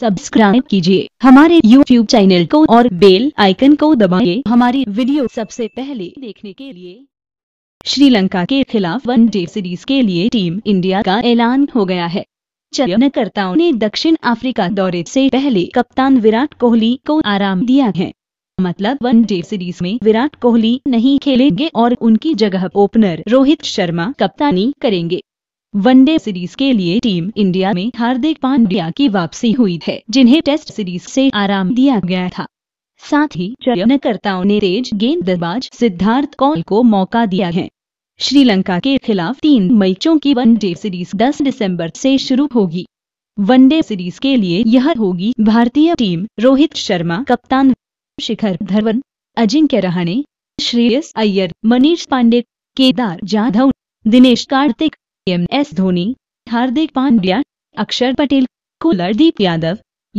subscribe कीजिए हमारे YouTube channel को और बेल आइकन को दबाइए हमारी वीडियो सबसे पहले देखने के लिए श्रीलंका के खिलाफ वनडे सीरीज के लिए टीम इंडिया का ऐलान हो गया है चयनकर्ताओं ने दक्षिण अफ्रीका दौरे से पहले कप्तान विराट कोहली को आराम दिया है मतलब वनडे सीरीज में विराट कोहली नहीं खेलेंगे और उनकी जगह ओपनर रोहित शर्मा कप्तानी करेंगे वनडे सीरीज के लिए टीम इंडिया में हार्दिक पांड्या की वापसी हुई है जिन्हें टेस्ट सीरीज से आराम दिया गया था साथ ही चयनकर्ताओं ने तेज गेंदबाज सिद्धार्थ कौल को मौका दिया है श्रीलंका के खिलाफ तीन मैचों की वनडे सीरीज 10 दिसंबर से शुरू होगी वनडे सीरीज के लिए यह होगी भारतीय टीम रोहित शर्मा कप्तान शिखर धवन अजिंक्य रहाणे श्रेयस अय्यर मनीष पांडे केदार जाधव दिनेश कार्तिक एम एस धोनी हार्दिक पांड्या अक्षर पटेल कुलरदीप यादव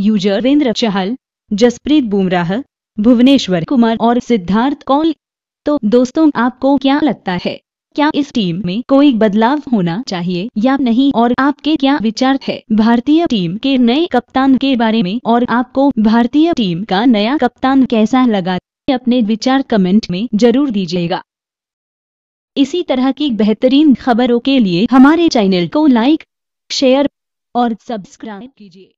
युजरवेंद्र चहल जसप्रीत बुमराह भुवनेश्वर कुमार और सिद्धार्थ कौल तो दोस्तों आपको क्या लगता है क्या इस टीम में कोई बदलाव होना चाहिए या नहीं और आपके क्या विचार है भारतीय टीम के नए कप्तान के बारे में और आपको भारतीय टीम का नया कप्तान कैसा लगा अपने विचार कमेंट में जरूर दीजिएगा इसी तरह की बेहतरीन खबरों के लिए हमारे चैनल को लाइक शेयर और सब्सक्राइब कीजिए